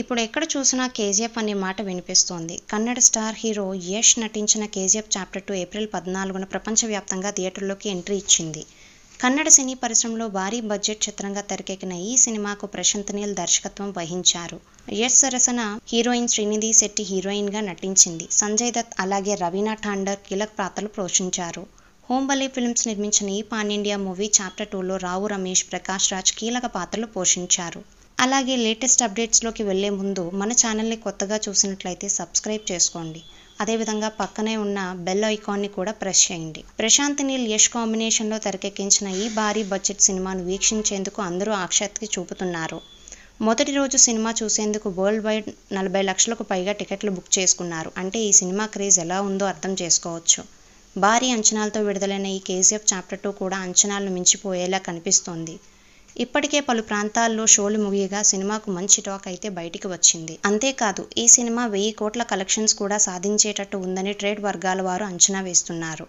ఇప్పుడు ఎక్కడ చూసినా కేజీఎఫ్ అనే మాట వినిపిస్తోంది కన్నడ స్టార్ హీరో యష్ నటించిన కేజీఎఫ్ చాప్టర్ టూ ఏప్రిల్ పద్నాలుగున ప్రపంచవ్యాప్తంగా థియేటర్లోకి ఎంట్రీ ఇచ్చింది కన్నడ సినీ పరిశ్రమలో భారీ బడ్జెట్ చిత్రంగా తెరకెక్కిన ఈ సినిమాకు ప్రశాంత్ నీల్ దర్శకత్వం వహించారు యష్ సరసన హీరోయిన్ శ్రీనిధి శెట్టి హీరోయిన్గా నటించింది సంజయ్ దత్ అలాగే రవీనా ఠాండర్ కీలక పాత్రలు పోషించారు హోంబలే ఫిల్మ్స్ నిర్మించిన ఈ పాన్ ఇండియా మూవీ చాప్టర్ టూలో రావు రమేష్ ప్రకాష్ రాజ్ కీలక పాత్రలు పోషించారు అలాగే లేటెస్ట్ అప్డేట్స్లోకి వెళ్ళే ముందు మన ఛానల్ని కొత్తగా చూసినట్లయితే సబ్స్క్రైబ్ చేసుకోండి అదేవిధంగా పక్కనే ఉన్న బెల్ ఐకాన్ని కూడా ప్రెస్ చేయండి ప్రశాంత్ నీల్ యష్ కాంబినేషన్లో తెరకెక్కించిన ఈ భారీ బడ్జెట్ సినిమాను వీక్షించేందుకు అందరూ ఆక్షాత్కి చూపుతున్నారు మొదటి రోజు సినిమా చూసేందుకు వరల్డ్ వైడ్ నలభై లక్షలకు పైగా టికెట్లు బుక్ చేసుకున్నారు అంటే ఈ సినిమా క్రేజ్ ఎలా ఉందో అర్థం చేసుకోవచ్చు భారీ అంచనాలతో విడుదలైన ఈ కేజీఎఫ్ చాప్టర్ టూ కూడా అంచనాలను మించిపోయేలా కనిపిస్తోంది ఇప్పటికే పలు ప్రాంతాల్లో షోలు ముగియగా సినిమాకు మంచి టాక్ అయితే బయటికి వచ్చింది అంతేకాదు ఈ సినిమా వెయ్యి కోట్ల కలెక్షన్స్ కూడా సాధించేటట్టు ఉందని ట్రేడ్ వర్గాల వారు అంచనా వేస్తున్నారు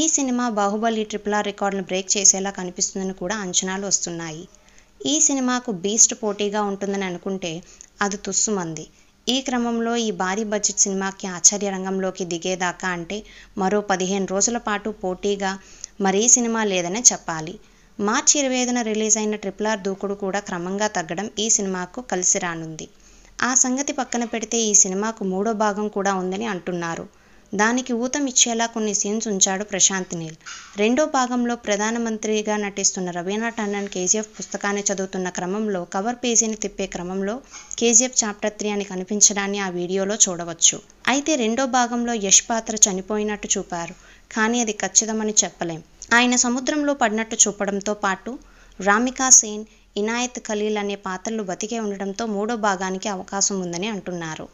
ఈ సినిమా బాహుబలి ట్రిపుల్ ఆర్ రికార్డును బ్రేక్ చేసేలా కనిపిస్తుందని కూడా అంచనాలు వస్తున్నాయి ఈ సినిమాకు బీస్ట్ పోటీగా ఉంటుందని అనుకుంటే అది తుస్సుమంది ఈ క్రమంలో ఈ భారీ బడ్జెట్ సినిమాకి ఆశ్చర్య రంగంలోకి దిగేదాకా అంటే మరో పదిహేను రోజుల పాటు పోటీగా మరీ సినిమా లేదనే చెప్పాలి మార్చి ఇరవై ఐదున రిలీజ్ అయిన ట్రిపుల్ ఆర్ దూకుడు కూడా క్రమంగా తగ్గడం ఈ సినిమాకు కలిసి రానుంది ఆ సంగతి పక్కన పెడితే ఈ సినిమాకు మూడో భాగం కూడా ఉందని అంటున్నారు దానికి ఊతం ఇచ్చేలా కొన్ని సీన్స్ ఉంచాడు ప్రశాంత్ నీల్ రెండో భాగంలో ప్రధానమంత్రిగా నటిస్తున్న రవీనా టండన్ కేజీఎఫ్ పుస్తకాన్ని చదువుతున్న క్రమంలో కవర్ పేజీని తిప్పే క్రమంలో కేజీఎఫ్ చాప్టర్ త్రీ అని కనిపించడాన్ని ఆ వీడియోలో చూడవచ్చు అయితే రెండో భాగంలో యష్ పాత్ర చనిపోయినట్టు చూపారు కానీ అది ఖచ్చితమని చెప్పలేం ఆయన సముద్రంలో పడినట్టు చూపడంతో పాటు రామికా సేన్ ఇనాయత్ ఖలీల్ అనే పాత్రలు బతికే ఉండడంతో మూడో భాగానికి అవకాశం ఉందని అంటున్నారు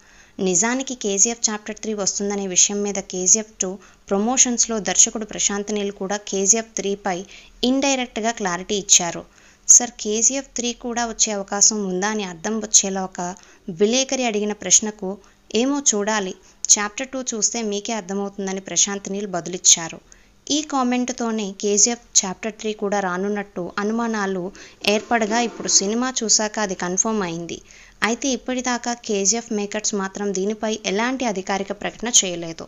నిజానికి కేజీఎఫ్ చాప్టర్ త్రీ వస్తుందనే విషయం మీద కేజీఎఫ్ టూ ప్రమోషన్స్లో దర్శకుడు ప్రశాంత్ నీల్ కూడా కేజీఎఫ్ త్రీపై ఇండైరెక్ట్గా క్లారిటీ ఇచ్చారు సార్ కేజీఎఫ్ త్రీ కూడా వచ్చే అవకాశం ఉందా అని అర్థం వచ్చేలా ఒక విలేకరి అడిగిన ప్రశ్నకు ఏమో చూడాలి చాప్టర్ టూ చూస్తే మీకే అర్థమవుతుందని ప్రశాంత్ నీల్ బదులిచ్చారు ఈ కామెంట్తోనే కేజీఎఫ్ చాప్టర్ త్రీ కూడా రానున్నట్టు అనుమానాలు ఏర్పడగా ఇప్పుడు సినిమా చూశాక అది కన్ఫర్మ్ అయింది అయితే ఇప్పటిదాకా కేజీఎఫ్ మేకర్స్ మాత్రం దీనిపై ఎలాంటి అధికారిక ప్రకటన చేయలేదు